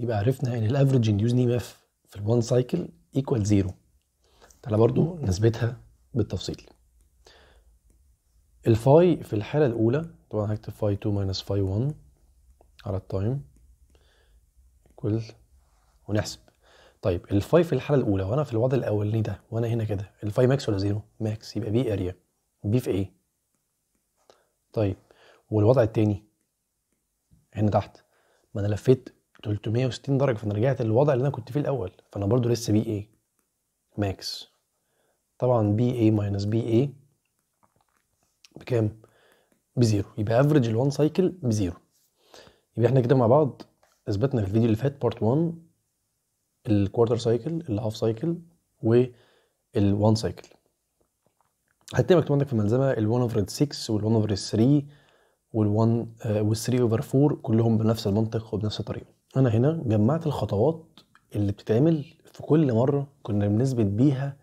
يبقى عرفنا ان الافرج انديوز نيم اف في الوان سايكل ايكوال زيرو تعالى برضو نثبتها بالتفصيل الفاي في الحالة الأولى طبعا هكتب فاي 2 ماينس فاي 1 على التايم كل ونحسب طيب الفاي في الحالة الأولى وأنا في الوضع الأولاني ده وأنا هنا كده الفاي ماكس ولا زيرو؟ ماكس يبقى بي أريا بي في إيه؟ طيب والوضع التاني هنا تحت ما أنا لفيت 360 درجه فانا رجعت للوضع اللي انا كنت فيه الاول فانا برضو لسه بي اي ماكس طبعا بي اي ماينس بي اي بكام بزيرو يبقى افريج الوان 1 سايكل بزيرو يبقى احنا كده مع بعض اثبتنا في الفيديو اللي فات بارت 1 الكوارتر سايكل الهاف سايكل والوان 1 سايكل حتى مكتوب عندك في الملزمه ال1 اوفر 6 وال1 اوفر 3 وال1 وال3 اوفر 4 كلهم بنفس المنطق وبنفس الطريقه انا هنا جمعت الخطوات اللي بتتعمل في كل مره كنا بنثبت بيها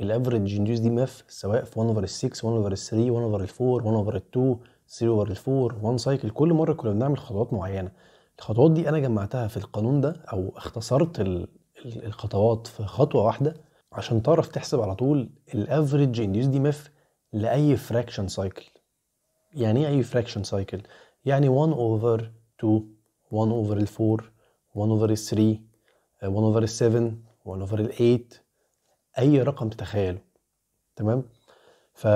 الافريج انديوس دي ماف سواء في 1 اوفر 6 1 اوفر 3 1 اوفر 4 1 اوفر 2 3 اوفر 4 1 سايكل كل مره كنا بنعمل خطوات معينه الخطوات دي انا جمعتها في القانون ده او اختصرت ال ال الخطوات في خطوه واحده عشان تعرف تحسب على طول الافريج انديوس دي ماف لاي فراكشن سايكل يعني ايه اي فراكشن سايكل يعني 1 اوفر 2 1 اوفر 4 1 over 3 1 uh, over 7 1 over 8 اي رقم تتخيله تمام ف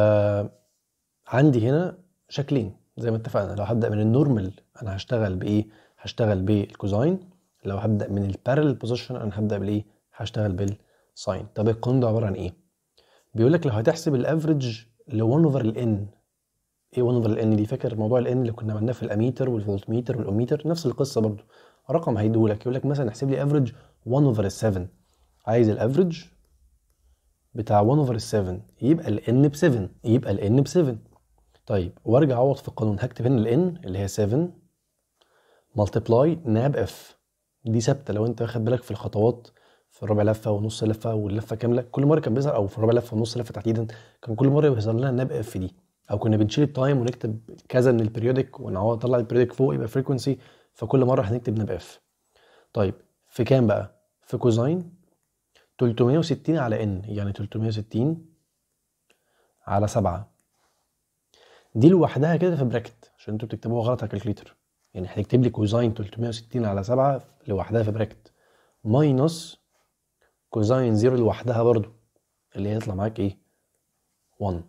عندي هنا شكلين زي ما اتفقنا لو هبدا من النورمال انا هشتغل بايه هشتغل بالكوزاين لو هبدا من البارل بوزيشن انا هبدا بالايه هشتغل بالساين طب القانون ده عباره عن ايه بيقول لك لو هتحسب الافريج ل 1 اوفر الان ايه 1 اوفر الان دي فاكر موضوع الان اللي كنا عملناه في الاميتر والفولتميتر والاوميتر نفس القصه برضو رقم هيديهولك يقول لك مثلا احسب لي افريج 1 اوفر 7 عايز الافريج بتاع 1 اوفر 7 يبقى الان ب 7 يبقى الان ب 7 طيب وارجع اعوض في القانون هكتب هنا الان اللي هي 7 ملتبلاي ناب اف دي ثابته لو انت واخد بالك في الخطوات في الربع لفه ونص لفه واللفه كامله كل مره كان بيظهر او في الربع لفه ونص لفه تحديدا كان كل مره بيظهر لنا ناب اف دي او كنا بنشيل التايم ونكتب كذا من البريودك ونعوض نطلع البريودك فوق يبقى فريكونسي فكل مرة هنكتب نبقى اف طيب في كام بقى في كوزين 360 على ان يعني 360 على 7 دي لوحدها كده في براكت عشان انتوا بتكتبوها غلط على الكالكليتر يعني هتكتب لي كوزين 360 على 7 لوحدها في براكت ماينص كوزين 0 لوحدها برضو اللي هيطلع معاك ايه 1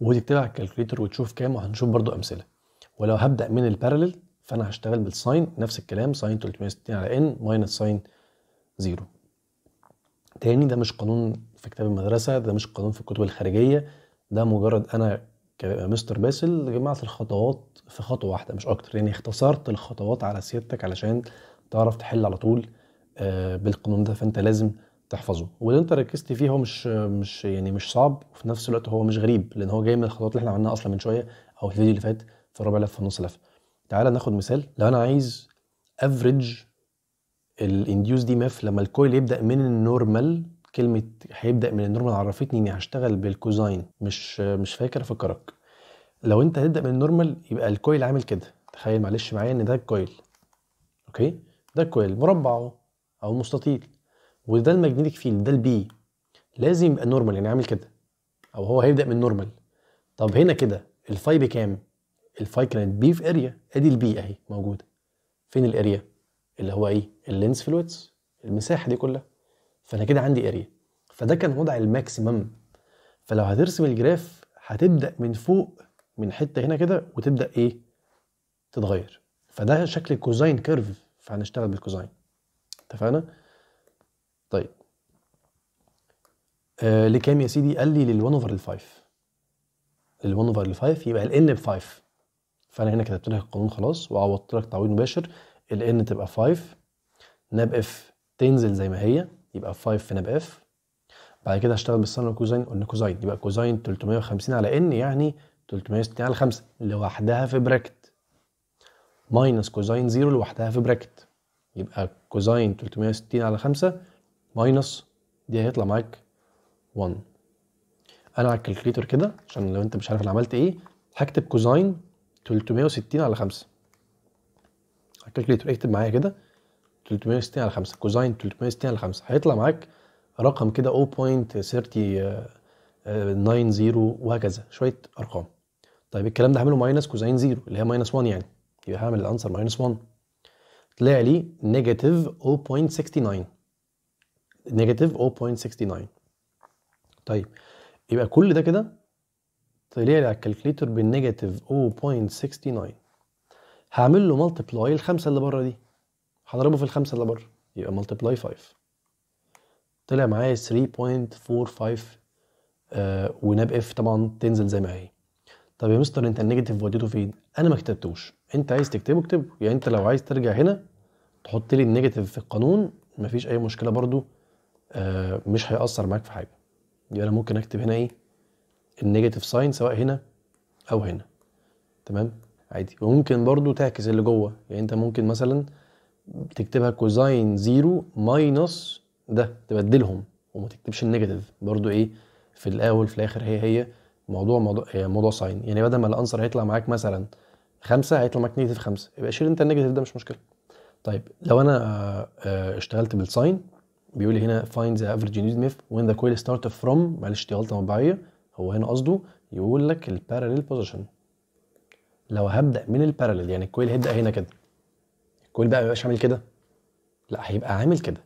وتكتبها على الكالكليتر وتشوف كام وهنشوف برضو امثله ولو هبدا من البارلل فانا هشتغل بالساين نفس الكلام ساين 360 على ان ماينس ساين زيرو تاني ده مش قانون في كتاب المدرسة ده مش قانون في الكتب الخارجية ده مجرد أنا كمستر باسل جمعت الخطوات في خطوة واحدة مش أكتر يعني اختصرت الخطوات على سيادتك علشان تعرف تحل على طول آه، بالقانون ده فأنت لازم تحفظه واللي انت ركزت فيه هو مش مش يعني مش صعب وفي نفس الوقت هو مش غريب لان هو جاي من الخطوات اللي احنا عملناها اصلا من شويه او الفيديو اللي فات في الربع لف ونص لفه تعالى ناخد مثال لو انا عايز افريج الانديوس دي ماف لما الكويل يبدا من النورمال كلمه هيبدا من النورمال عرفتني اني هشتغل بالكوزاين مش مش فاكر افكرك لو انت هتبدا من النورمال يبقى الكويل عامل كده تخيل معلش معايا ان ده الكويل اوكي ده الكويل مربع او مستطيل وده الماجنتيك فيلد ده البي لازم يبقى نورمال يعني عامل كده او هو هيبدا من نورمال طب هنا كده الفاي بكام الفايكنت بيف اريا ادي البي اهي موجوده فين الاريا اللي هو ايه اللينس في الويتس المساحه دي كلها فانا كده عندي اريا فده كان وضع الماكسيمم فلو هترسم الجراف هتبدا من فوق من حته هنا كده وتبدا ايه تتغير فده شكل الكوزاين كيرف فهنشتغل بالكوزاين اتفقنا طيب آه لكام يا سيدي قال لي لل1 اوفر ال5 لل1 اوفر ال5 يبقى ال n ب 5 فانا هنا كتبت لك القانون خلاص وعوضت لك تعويض مباشر ال n تبقى 5 ناب اف تنزل زي ما هي يبقى 5 في ناب اف بعد كده هشتغل بالساين والكوزين قلنا كوزين يبقى كوزين 350 على n يعني 360 على 5 لوحدها في براكت ماينس كوزين 0 لوحدها في براكت يبقى كوزين 360 على 5 ماينس دي هيطلع معاك 1 انا على الكالكليتر كده عشان لو انت مش عارف انا عملت ايه هكتب كوزين 360 على 5 الكالكليتر اكتب معايا كده 360 على 5 كوزين 360 على 5 هيطلع معاك رقم كده 0.3090 آه، وهكذا شويه ارقام طيب الكلام ده هعمله ماينس كوزين زيرو اللي هي ماينس 1 يعني يبقى هعمل الانسر ماينس 1 طلع لي نيجاتيف 0.69 نيجاتيف 0.69 طيب يبقى كل ده كده طلع لي على الكالكليتر بالنيجاتيف 0.69 هعمل له ملتبلاي الخمسه اللي بره دي هضربه في الخمسه اللي بره يبقى ملتبلاي 5 طلع معايا 3.45 آه وناب اف طبعا تنزل زي ما هي طب يا مستر انت النيجاتيف وديته فين انا ما كتبتوش انت عايز تكتبه اكتبه يعني انت لو عايز ترجع هنا تحط لي النيجاتيف في القانون مفيش اي مشكله برضو آه مش هيأثر معاك في حاجه يعني انا ممكن اكتب هنا ايه النيجاتيف ساين سواء هنا او هنا تمام عادي وممكن برضو تعكس اللي جوه يعني انت ممكن مثلا تكتبها كوزاين زيرو ماينص ده تبدلهم وما تكتبش النيجاتيف برضو ايه في الاول في الاخر هي هي موضوع موضوع موضوع ساين يعني بدل ما الانسر هيطلع معاك مثلا خمسة هيطلع معاك نيجاتيف خمسة يبقى شيل انت النيجاتيف ده مش مشكلة طيب لو انا آه، آه، اشتغلت بالساين بيقول لي هنا فايند ذا افريج نيوز ميف وين ذا كويل ستارت فروم معلش دي غلطة مطبعية هو هنا قصده يقول لك الباراليل بوزيشن لو هبدا من الباراليل يعني الكويل هيبدا هنا كده الكويل بقى ما يبقاش عامل كده لا هيبقى عامل كده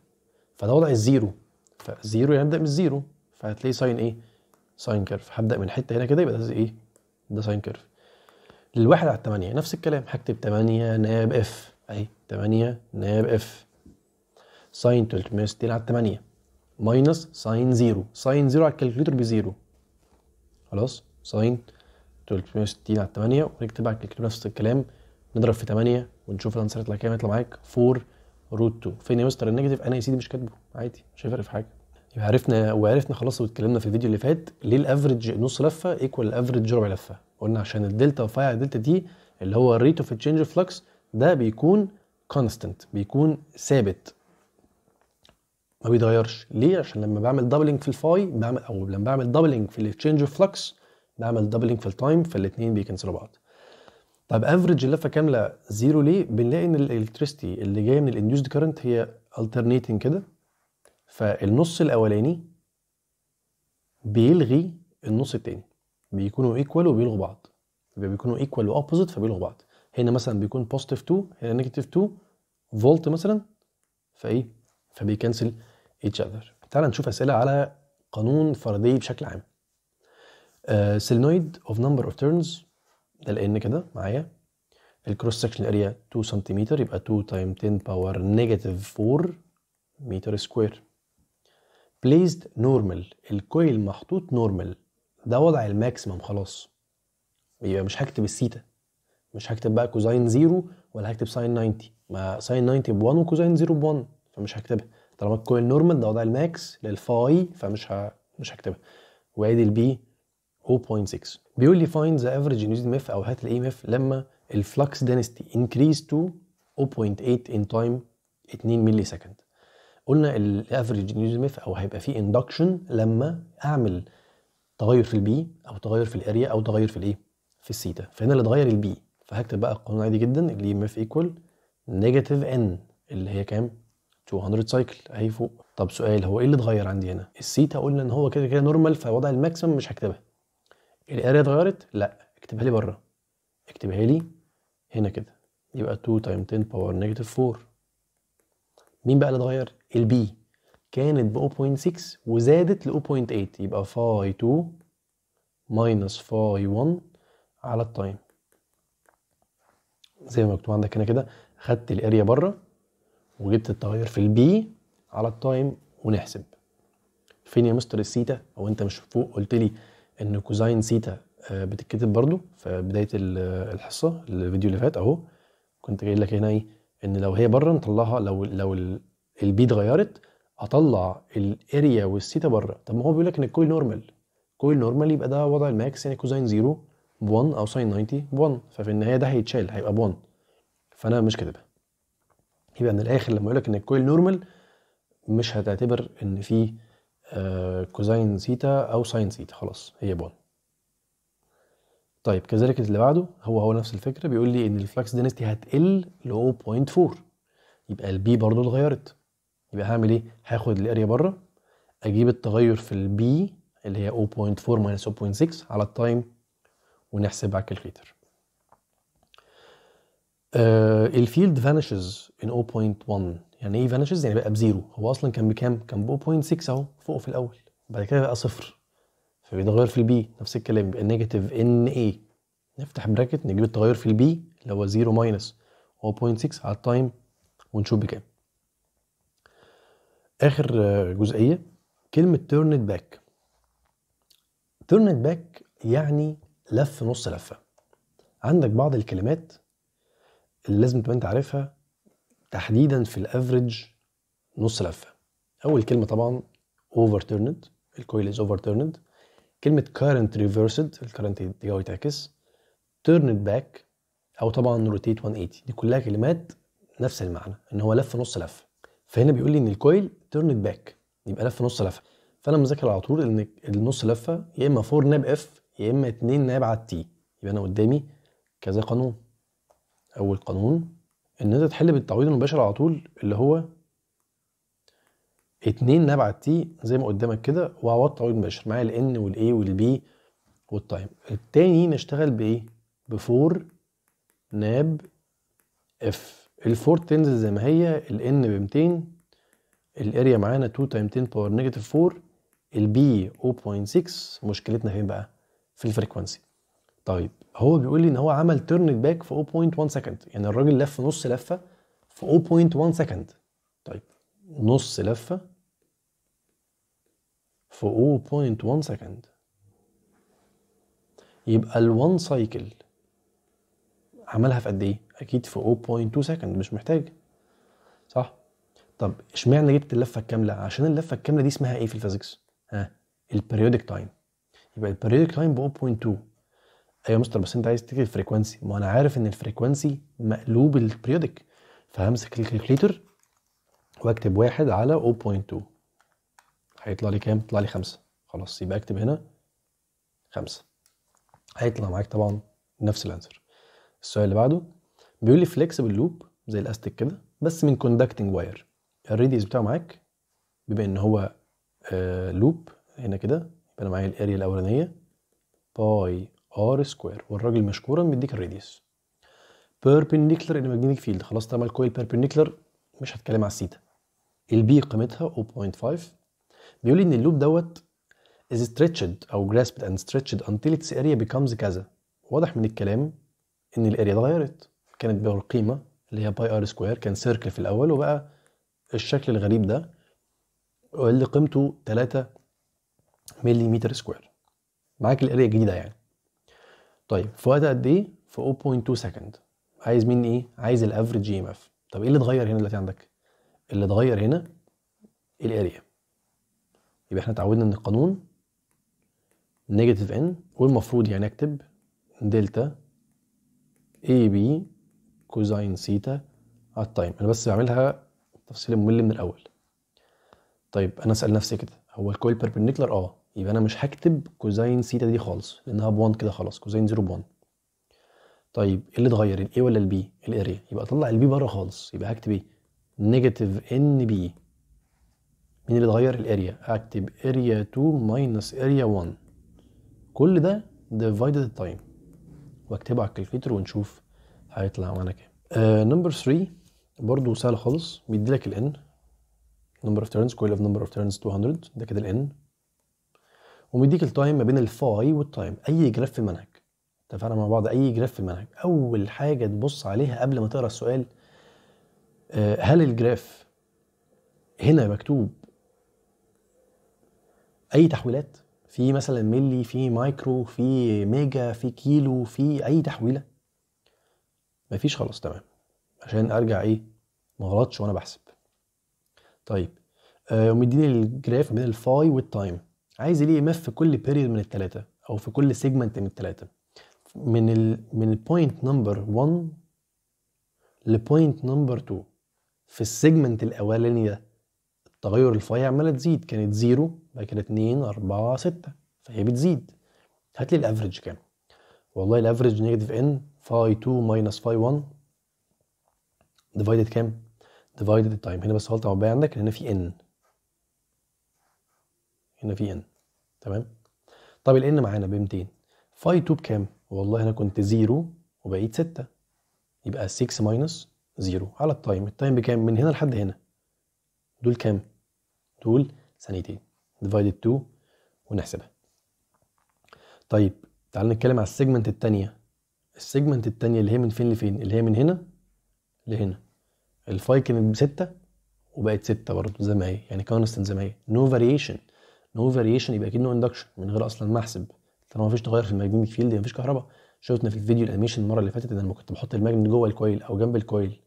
فده وضع الزيرو فالزيرو هيبدا هبدا من الزيرو فهتلاقي ساين ايه ساين كيرف هبدا من حته هنا كده يبقى ده ايه ده ساين كيرف للواحد على الثمانيه نفس الكلام هكتب 8 ناب اف اهي 8 ناب اف ساين 360 على الثمانيه ماينس ساين زيرو ساين زيرو على الكالكوليتر بزيرو خلاص ساين 360 على 8 ونكتب نكتب نفس الكلام نضرب في 8 ونشوف الانسر يطلع كام يطلع معاك 4 روت 2 فين يا مستر النيجاتيف انا يا سيدي مش كاتبه عادي مش هيفرق في حاجه يبقى عرفنا وعرفنا خلاص واتكلمنا في الفيديو اللي فات ليه الافرج نص لفه ايكوال الافرج ربع لفه قلنا عشان الدلتا وفاي على الدلتا دي اللي هو الريت اوف تشينج اوف فلكس ده بيكون كونستنت بيكون ثابت ما بيتغيرش ليه عشان لما بعمل دبلنج في الفاي بعمل او لما بعمل دبلنج في التشينج اوف فلكس بعمل دبلنج في التايم فالاثنين بيكنسلوا بعض طب افريج اللفه كامله زيرو ليه بنلاقي ان الالكتريستي اللي جايه من الانديوسد كارنت هي الترنيتنج كده فالنص الاولاني بيلغي النص الثاني بيكونوا ايكوال وبيلغوا بعض بيكونوا ايكوال واوبوزيت فبيلغوا بعض هنا مثلا بيكون بوزيتيف 2 هنا نيجاتيف 2 فولت مثلا فايه فبيكنسل each other تعال نشوف اسئله على قانون فردي بشكل عام سيلينويد اوف نمبر اوف تيرنز ده n كده معايا الكروس سكشن اريا 2 سنتيمتر يبقى 2 تايم 10 باور نيجاتيف 4 متر سكوير بليزد نورمال الكويل محطوط نورمال ده وضع الماكسيمم خلاص يبقى مش هكتب السيتا مش هكتب بقى كوزاين زيرو ولا هكتب ساين 90 ما ساين 90 ب 1 وكوزاين زيرو ب 1 فمش هكتبها طالما الكويل نورمال ده وضع الماكس للفاي فمش مش هكتبها وادي البي 0.6 بيقول لي فايند ذا افريج نيوز ميف او هات الاي ميف لما الفلكس دينستي انكريز تو 0.8 ان تايم 2 ملي سكند قلنا الافريج نيوز ميف او هيبقى فيه اندكشن لما اعمل تغير في البي او تغير في الاريا او تغير في الايه في السيتا فهنا اللي اتغير البي فهكتب بقى القانون عادي جدا اللي ميف ايكوال نيجاتيف ان اللي هي كام 200 سايكل فوق طب سؤال هو ايه اللي اتغير عندي هنا السيتا قلنا ان هو كده كده نورمال فوضع الماكسيمم مش هكتبها الاريا اتغيرت لا اكتبها لي بره اكتبها لي هنا كده يبقى 2 تايم 10 باور نيجاتيف 4 مين بقى اللي اتغير البي كانت ب 0.6 وزادت ل 0.8 يبقى فاي 2 ماينس فاي 1 على التايم زي ما مكتوب عندك هنا كده خدت الاريا بره وجبت التغير في البي على التايم ونحسب فين يا مستر السيتا او انت مش فوق قلت لي ان كوزاين سيتا آه، بتتكتب برضو في بدايه الحصه الفيديو اللي فات اهو كنت جاي لك هنا ايه ان لو هي بره نطلعها لو لو البي اتغيرت اطلع الاريا والسيتا بره طب ما هو بيقول لك ان الكويل نورمال كويل نورمال يبقى ده وضع الماكس يعني كوزاين 0 ب 1 او ساين 90 ب 1 ففي النهايه ده هيتشال هيبقى ب 1 فانا مش كاتبها يبقى من الاخر لما اقول لك ان الكويل نورمال مش هتعتبر ان في آه، كوزين سيتا او ساين سيتا خلاص هي بون طيب كذلك اللي بعده هو هو نفس الفكره بيقول لي ان الفلكس دينستي هتقل ل 0.4 يبقى البي برضه اتغيرت يبقى هعمل ايه هاخد الاريا بره اجيب التغير في البي اللي هي 0.4 0.6 على التايم ونحسب على الكالكليتر الفيلد فانشز ان 0.1 يعني ايه فانشز يعني بقى بزيرو هو اصلا كان بكام كان ب 0.6 اهو فوقه في الاول بعد كده بقى صفر فبيتغير في البي نفس الكلام يبقى نيجاتيف ان اي نفتح براكت نجيب التغير في البي اللي هو 0 ماينس 0.6 على التايم ونشوف بكام اخر آه، جزئيه كلمه تيرن باك تيرن باك يعني لف نص لفه عندك بعض الكلمات اللي لازم تبقى انت عارفها تحديدا في الافريج نص لفه اول كلمه طبعا اوفر تيرند الكويل از اوفر تيرند كلمه current reversed الكرنت اتجاهه يتعكس turned باك او طبعا روتيت 180 دي كلها كلمات نفس المعنى ان هو لف نص لفه فهنا بيقول لي ان الكويل turned باك يبقى لف نص لفه فانا مذاكر على طول ان النص لفه يا اما 4 ناب اف يا اما 2 ناب على التي يبقى انا قدامي كذا قانون او القانون ان انت تحل بالتعويض المباشر على طول اللي هو 2 نبع تي زي ما قدامك كده وهوض تعويض مباشر معايا الان والاي والبي والتايم التاني نشتغل بايه بفور ناب اف الفور تنزل زي ما هي الان ب 200 الاريا معانا 2 تايم 10 باور نيجاتيف 4 البي 0.6 مشكلتنا فين بقى في الفريكوانسي طيب هو بيقول لي ان هو عمل تيرن باك في 0.1 سكند يعني الراجل لف نص لفه في 0.1 سكند طيب نص لفه في 0.1 سكند يبقى ال1 سايكل عملها في قد ايه اكيد في 0.2 سكند مش محتاج صح طب اشمعنى جبت اللفه الكامله عشان اللفه الكامله دي اسمها ايه في الفيزيكس ها البريودك تايم يبقى البريودك تايم ب 0.2 ايوه مستر بس انت عايز تكتب الفريكوانسي ما انا عارف ان الفريكوانسي مقلوب البريودك فهمسك الكالكليتر واكتب واحد على 0.2 هيطلع لي كام؟ يطلع لي خمسة خلاص يبقى اكتب هنا خمسة هيطلع معاك طبعا نفس الانسر السؤال اللي بعده بيقول لي فليكسبل لوب زي الاستيك كده بس من كوندكتنج واير الريديوس بتاعه معاك بما ان هو لوب آه، هنا كده يبقى انا معايا الاريا الاولانيه باي ار سكوير والراجل مشكورا مديك الراديوس بيربنديكلر الماجنتيك فيلد خلاص طالما الكويل بيربنديكلر مش هتكلم على السيتا البي قيمتها 0.5 بيقول لي ان اللوب دوت is stretched او grasped and stretched until its area becomes كذا واضح من الكلام ان الاريا اتغيرت كانت بالقيمه اللي هي باي ار سكوير كان سيركل في الاول وبقى الشكل الغريب ده اللي قيمته 3 ملم سكوير معاك الاريا الجديده يعني طيب في وقت قد ايه؟ في 0.2 سكند عايز مني ايه؟ عايز الافريج اي ام اف طب ايه اللي اتغير هنا دلوقتي عندك؟ اللي اتغير هنا الاريا يبقى احنا اتعودنا ان القانون نيجاتيف ان والمفروض يعني اكتب دلتا اي بي كوزاين سيتا على التايم انا بس بعملها تفصيل ممل من الاول طيب انا اسال نفسي كده هو الكويل بيربنديكولار اه يبقى انا مش هكتب كوزين سيتا دي خالص لانها ب1 كده خلاص كوزين 0 ب1 طيب ايه اللي اتغير الاي ولا البي الاريا يبقى اطلع البي بره خالص يبقى هكتب ايه نيجاتيف ان بي مين اللي اتغير الاريا هكتب اريا 2 ماينس اريا 1 كل ده ديفايدد التايم واكتبه على الكالكليتر ونشوف هيطلع معانا كام نمبر 3 برضه سهل خالص بيديلك ال n نمبر اوف turns كويل اوف نمبر اوف turns 200 ده كده ال ومديك التايم ما بين الفاي والتايم اي جراف في المنهج اتفقنا مع بعض اي جراف في المنهج اول حاجه تبص عليها قبل ما تقرا السؤال آه، هل الجراف هنا مكتوب اي تحويلات في مثلا ملي في مايكرو في ميجا في كيلو في اي تحويله مفيش خلاص تمام عشان ارجع ايه ما غلطش وانا بحسب طيب آه، ومديني الجراف بين الفاي والتايم عايز ام اف في كل بيريود من الثلاثه او في كل سيجمنت من الثلاثه من الـ من البوينت نمبر 1 لبوينت نمبر 2 في السيجمنت الاولاني ده التغير الفاي عماله تزيد كانت 0 بقى كانت 2 4 6 فهي بتزيد هات لي الافريج كام والله الافريج نيجاتيف ان فاي 2 ماينس فاي 1 ديفايدد كام ديفايدد التايم هنا بس غلطه مبدئيه عندك هنا في ان هنا في ان تمام طب الان معانا ب 200 فاي 2 بكام والله انا كنت زيرو وبقيت 6 يبقى 6 ماينس زيرو على التايم التايم بكام من هنا لحد هنا دول كام دول ثانيتين ديفايدد 2 ونحسبها طيب تعال نتكلم على السيجمنت الثانيه السيجمنت الثانيه اللي هي من فين لفين اللي هي من هنا لهنا الفاي كانت بستة وبقت 6 برضه زي ما هي يعني كونستنت زي ما هي نو فاريشن نو فاريشن يبقى اكيد نو اندكشن من غير اصلا ما احسب طالما مفيش تغير في الماجنتيك فيلد مفيش كهرباء شفنا في الفيديو الانيميشن المره اللي فاتت ان انا كنت بحط الماجنت جوه الكويل او جنب الكويل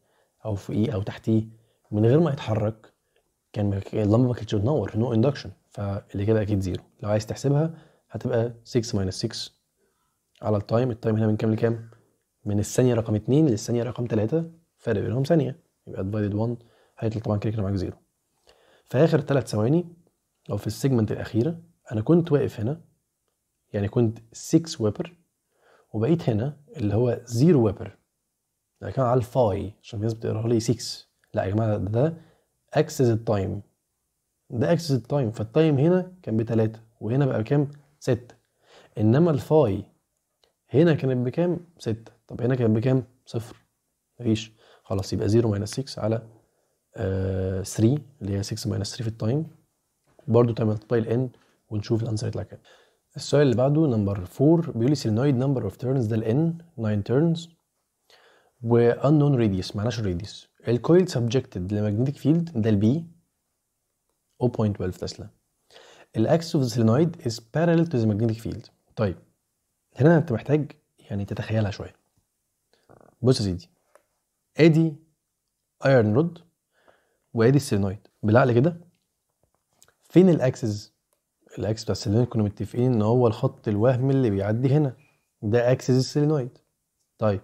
او فوقيه او تحتيه من غير ما يتحرك كان اللمبه ما كانتش بتنور نو اندكشن فاللي كده اكيد زيرو لو عايز تحسبها هتبقى 6 ماينس 6 على التايم التايم هنا من كام لكام؟ من الثانيه رقم 2 للثانيه رقم 3 فرق بينهم ثانيه يبقى ديفايدد 1 هيطلع طبعا كده كده معاك زيرو في اخر ثلاث ثواني لو في السيجمنت الاخيره انا كنت واقف هنا يعني كنت 6 ويبر وبقيت هنا اللي هو 0 ويبر ده كان على الفاي عشان الناس بتقراها لي 6 لا يا جماعه ده اكسس التايم ده اكسس التايم فالتايم هنا كان بتلاتة وهنا بقى بكام؟ 6 انما الفاي هنا كانت بكام؟ 6 طب هنا كانت بكام؟ صفر مفيش خلاص يبقى 0 6 على 3 آه اللي هي 6 3 في التايم برضه تعمل تطبيق ان ونشوف الانسر يطلع كام السؤال اللي بعده نمبر 4 بيقول لي سيلينويد نمبر اوف تيرنز ده الان 9 تيرنز و unknown radius معناش radius الكويل سبجكتد لماجنتيك فيلد ده البي 0.12 تسلا الاكس اوف السيلينويد is parallel to the magnetic field طيب هنا انت محتاج يعني تتخيلها شويه بص يا سيدي ادي ايرن رود وادي السيلينويد بالعقل كده فين الاكسس الاكس بتاع السلينويد كنا متفقين ان هو الخط الوهمي اللي بيعدي هنا ده اكسس السلينويد طيب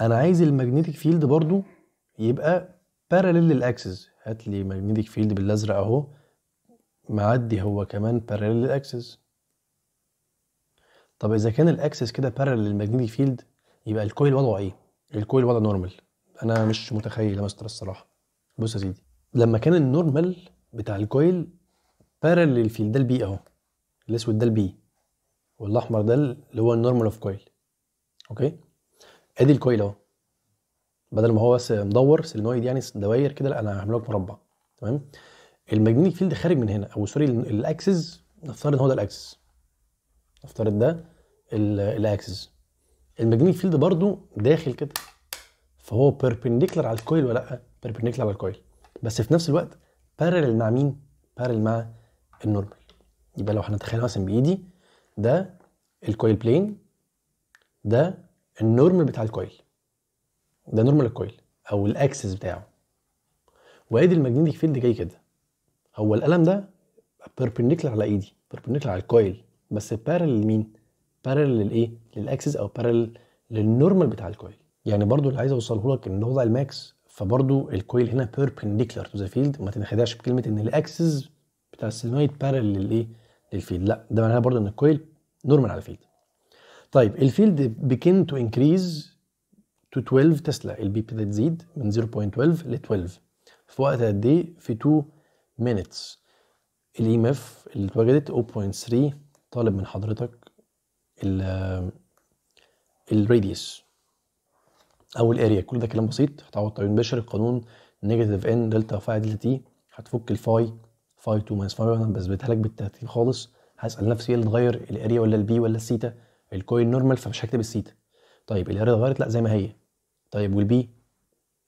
انا عايز الماجنتيك فيلد برضو يبقى باراليل للاكسس هات لي ماجنتيك فيلد بالازرق اهو معدي هو كمان باراليل للاكسس طب اذا كان الاكسس كده باراليل للماجنتيك فيلد يبقى الكويل وضعه ايه الكويل وضعه نورمال انا مش متخيل يا مستر الصراحه بص يا سيدي لما كان النورمال بتاع الكويل بارلل فيل ده البي اهو الاسود ده البي والاحمر ده اللي هو النورمال اوف كويل اوكي ادي الكويل اهو بدل ما هو بس مدور سلينويد يعني دواير كده لا انا هعمله لك مربع تمام الماجنتيك فيلد خارج من هنا او سوري الاكسس نفترض ان هو ده الاكسس نفترض ده الاكسس الماجنتيك فيلد برضو داخل كده فهو بيربنديكولار على الكويل ولا لا بيربنديكولار على الكويل بس في نفس الوقت بارلل مع مين؟ بارل مع النورمال يبقى لو هنتخيل مثلا بايدي ده الكويل بلين ده النورمال بتاع الكويل ده نورمال الكويل او الاكسس بتاعه وادي الماجنتيك فيلد جاي كده هو القلم ده بيربنديكلر على ايدي بيربنديكلر على الكويل بس بارلل لمين؟ بارلل للايه؟ للاكسس او بارلل للنورمال بتاع الكويل يعني برضو اللي عايز اوصله لك ان وضع الماكس فبرضو الكويل هنا بيربنديكلر تو ذا فيلد ما تنحداش بكلمه ان الاكسس بتاع السيلينويد بارل للايه للفيلد لا ده معناها برضو ان الكويل نورمال على الفيلد طيب الفيلد بيكن تو انكريز تو 12 تسلا البي بي تزيد من 0.12 ل 12 في وقت قد ايه في 2 minutes الاي ام e اف اللي اتوجدت 0.3 طالب من حضرتك الراديوس او الاريا كل ده كلام بسيط هتعوض تعويض مباشر القانون نيجاتيف ان دلتا فاي دلتا تي هتفك الفاي فاي 2 ماينس فاي 1 بثبتها لك بالترتيب خالص هسال نفسي ايه اللي اتغير الاريا ولا البي ولا السيتا الكوين نورمال فمش هكتب السيتا طيب الاريا اتغيرت لا زي ما هي طيب والبي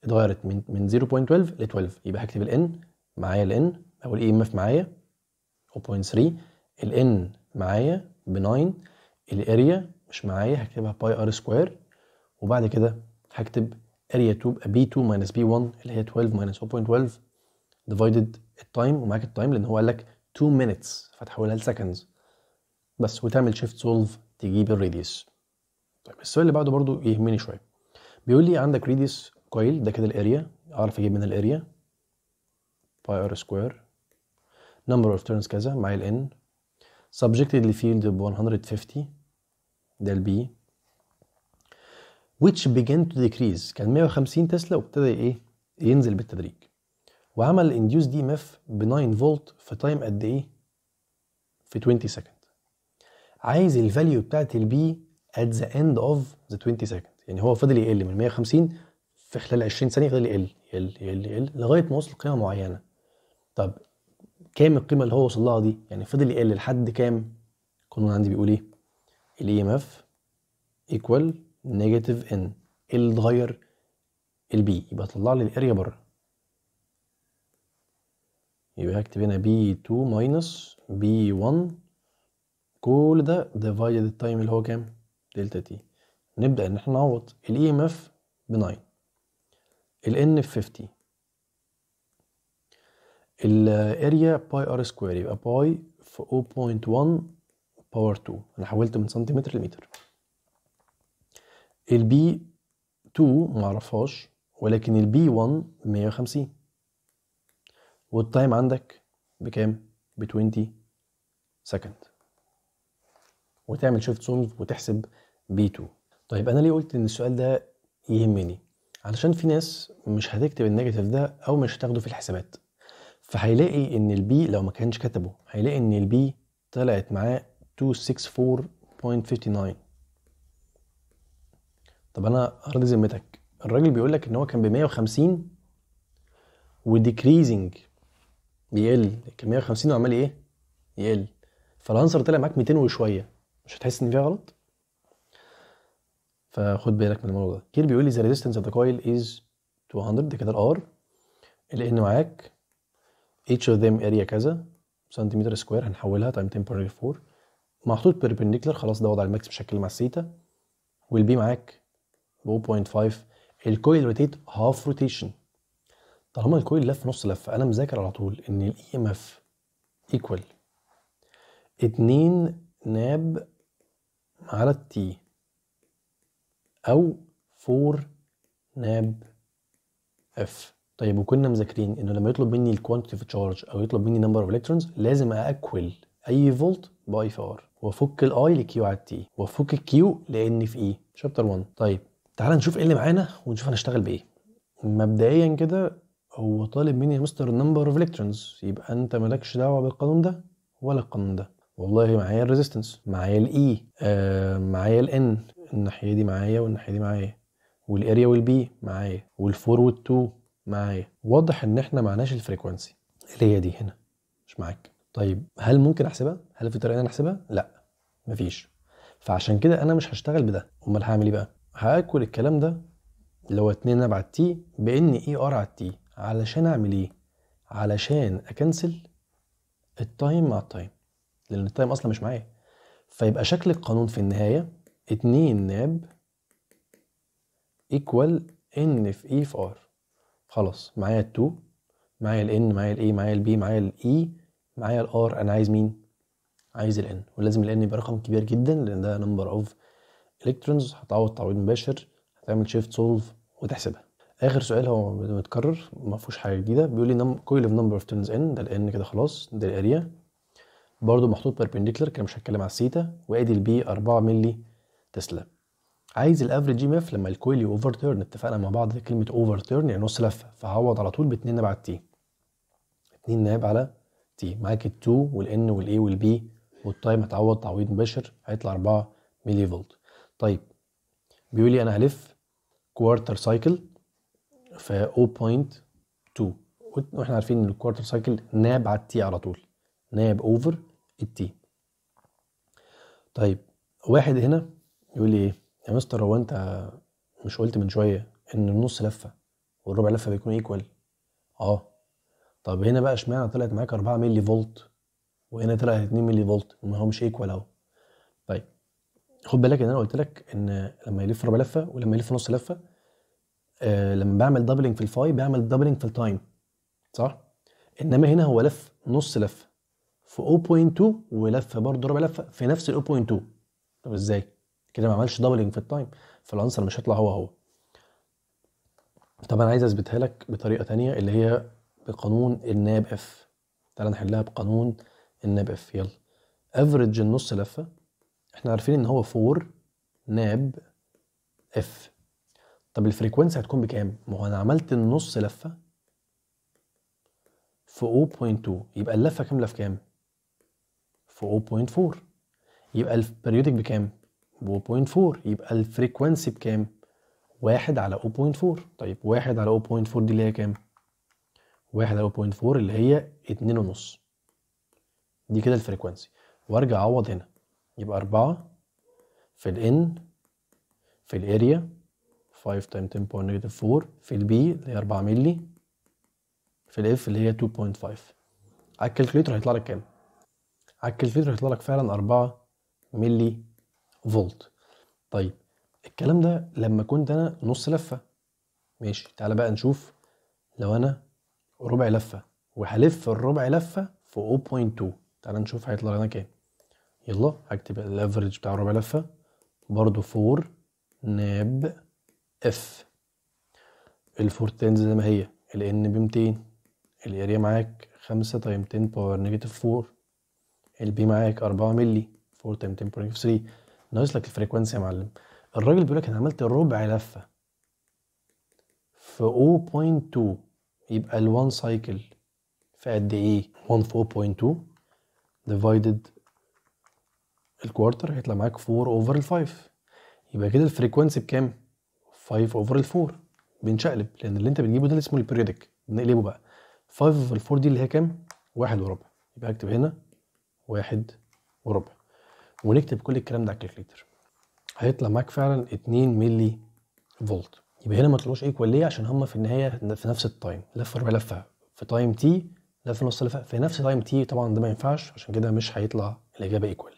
اتغيرت من من 0.12 ل 12 يبقى هكتب الان معايا الان او الاي e ام اف معايا 0.3 الان معايا ب 9 الاريا مش معايا هكتبها باي ار سكوير وبعد كده هكتب اريا 2 بي 2 ماينس بي 1 اللي هي 12 ماينس 1.12 ديفايدد التايم ومعاك التايم لان هو قال لك 2 مينتس فتحولها لسكندز بس وتعمل شيفت سولف تجيب الراديوس طيب السؤال اللي بعده برضو يهمني شويه بيقول لي عندك راديوس كويل ده كده الاريا اعرف اجيب منها الاريا باي ار سكوير نمبر اوف تيرنز كذا معايا ال n subjected لفيلد ب 150 ده البي which began to decrease كان 150 تسلا وابتدى ايه ينزل بالتدريج وعمل induced دي مف ب 9 فولت في تايم قد ايه في 20 سكند عايز الفاليو بتاعت البي at the end of the 20 سكند يعني هو فضل يقل من 150 في خلال 20 ثانيه فضل يقل يقل يقل يقل لغايه ما وصل لقيمه معينه طب كام القيمه اللي هو وصل لها دي يعني فضل يقل لحد كام القانون عندي بيقول ايه الاي ام اف ايكوال نيجاتيف ان ايه اللي اتغير البي يبقى طلع لي الاريا بره يبقى هكتب هنا بي 2 ماينس بي 1 كل ده ديفايد التايم اللي هو كام دلتا تي نبدا ان احنا نعوض الاي ام e اف ب 9 الان ب 50 الاريا باي ار سكوير يبقى باي في 0.1 باور 2 انا حولت من سنتيمتر لمتر البي 2 معرفهاش ولكن البي 1 150 والتايم عندك بكام؟ ب 20 سكند وتعمل شيفت سولف وتحسب بي 2 طيب انا ليه قلت ان السؤال ده يهمني؟ علشان في ناس مش هتكتب النيجاتيف ده او مش هتاخده في الحسابات فهيلاقي ان البي لو ما كانش كتبه هيلاقي ان البي طلعت معاه 264.59 طب انا ارضي ذمتك الراجل بيقول لك ان هو كان ب 150 وديكريزنج بيقل كان 150 وعمال ايه؟ يقل فالانسر طلع معاك 200 وشويه مش هتحس ان فيها غلط؟ فخد بالك من الموضوع ده كير بيقول لي ذا ريزيستنس اوف ذا كويل از 200 ده كده الار لان معاك each of them area كذا سنتيمتر سكوير هنحولها تايم 10 4 محطوط بيربنديكلر خلاص ده وضع الماكس بشكل مع السيتا والبي معاك 0.5 الكويل روتيت هاف روتيشن طالما الكويل لف نص لف انا مذاكر على طول ان الاي ام اف ايكوال 2 ناب على التي او 4 ناب اف طيب وكنا مذاكرين انه لما يطلب مني في تشارج او يطلب مني نمبر اوف الكترونز لازم اكول اي فولت باي فار وافك الاي لكيو على التي وافك الكيو لان في اي شابتر 1 طيب تعال نشوف ايه اللي معانا ونشوف هنشتغل بايه مبدئيا كده هو طالب مني يا مستر نمبر اوف الكترونز يبقى انت مالكش دعوه بالقانون ده ولا القانون ده والله معايا الريزيستنس معايا الاي e، آه معايا الان الناحيه دي معايا والناحيه دي معايا والاريا والبي معايا والفور والتو معايا واضح ان احنا معناش الفريكونسي اللي هي دي هنا مش معاك طيب هل ممكن احسبها هل في طريقه انا احسبها لا مفيش فعشان كده انا مش هشتغل بده امال هعمل ايه بقى هاكل الكلام ده اللي هو 2 ناب e على التي بان اي ار على التي علشان اعمل ايه علشان اكنسل التايم مع التايم لان التايم اصلا مش معايا فيبقى شكل القانون في النهايه 2 ناب ايكوال ان في اي e في ار خلاص معايا ال 2 معايا ال n معايا ال a معايا ال b معايا ال e معايا ال r انا عايز مين عايز ال n ولازم ال n يبقى رقم كبير جدا لان ده نمبر اوف الكترونز هتعوض تعويض مباشر هتعمل شيفت سولف وتحسبها اخر سؤال هو متكرر ما فيهوش حاجه جديده بيقول لي كويل اوف نمبر اوف تيرنز ان ده الان كده خلاص ده الاريا برده محطوط بيربنديكلر كان مش هتكلم على السيتا وادي البي 4 ملي تسلا عايز الافريج ام اف لما الكويل اوفر تيرن اتفقنا مع بعض كلمه اوفر تيرن يعني نص لفه فهعوض على طول ب 2 ناب على التي 2 ناب على تي معاك ال2 والان والاي والبي والتايم هتعوض تعويض مباشر هيطلع 4 ملي فولت طيب بيقول لي انا هلف كوارتر سايكل في 0.2 واحنا عارفين ان الكوارتر سايكل ناب على التي على طول ناب اوفر التي طيب واحد هنا يقول لي ايه يا مستر هو انت مش قلت من شويه ان النص لفه والربع لفه بيكون ايكوال اه طب هنا بقى اشمعنى طلعت معاك 4 ملي فولت وهنا طلعت 2 ملي فولت ما هو مش ايكوال اهو خد بالك ان انا قلت لك ان لما يلف ربع لفه ولما يلف نص لفه آه لما بعمل دبلنج في الفاي بعمل دبلنج في التايم صح؟ انما هنا هو لف نص لفه في 0.2 ولف برضه ربع لفه في نفس ال 0.2 طب ازاي؟ كده ما عملش دبلنج في التايم فالانسر مش هيطلع هو هو طب انا عايز اثبتها لك بطريقه ثانيه اللي هي بقانون الناب اف تعالى نحلها بقانون الناب اف يلا افريج النص لفه احنا عارفين ان هو 4 ناب اف طب الفريكونسي هتكون بكام؟ ما هو انا عملت النص لفه في 0.2 يبقى اللفه كامله في كام؟ في 0.4 يبقى البريودك بكام؟ ب 0.4 يبقى الفريكونسي بكام؟ 1 على 0.4 طيب 1 على 0.4 دي اللي هي كام؟ 1 على 0.4 اللي هي 2.5 دي كده الفريكونسي وارجع اعوض هنا يبقى أربعة في N في Area 5 تايم 10 باور نيجاتيف 4 في B اللي هي 4 مللي في F اللي هي 2.5 على الكالكوليتر هيطلع لك كام؟ على الكالكوليتر هيطلع لك فعلا 4 مللي فولت طيب الكلام ده لما كنت انا نص لفه ماشي تعالى بقى نشوف لو انا ربع لفه وهلف الربع لفه في 0.2 تعالى نشوف هيطلع لنا كام يلا هكتب الافريج بتاع ربع لفه برضو فور ناب اف الفور تنز زي ما هي الان ب 200 الاريا معاك 5 تايم 10 باور نيجاتيف 4 البي معاك 4 مللي 4 تايم 10 باور نيجاتيف 3 ناقص لك الفريكوانسي يا معلم الراجل بيقول لك انا عملت ربع لفه في 0.2 يبقى ال1 سايكل في قد ايه 1 في 0.2 ديفايدد الكوارتر هيطلع معاك 4 اوفر ال 5 يبقى كده الفريكوانسي بكام 5 اوفر ال 4 بنشقلب لان اللي انت بتجيبه ده اللي اسمه البيريودك بنقلبه بقى 5 اوفر ال 4 دي اللي هي كام 1 وربع يبقى اكتب هنا 1 وربع ونكتب كل الكلام ده على الكالكليتر هيطلع معاك فعلا 2 ملي فولت يبقى هنا ما طلعوش ايكوال ليه عشان هما في النهايه في نفس التايم لفه ربع لفه في تايم تي لفه نص لفه في نفس تايم تي طبعا ده ما ينفعش عشان كده مش هيطلع الاجابه ايكوال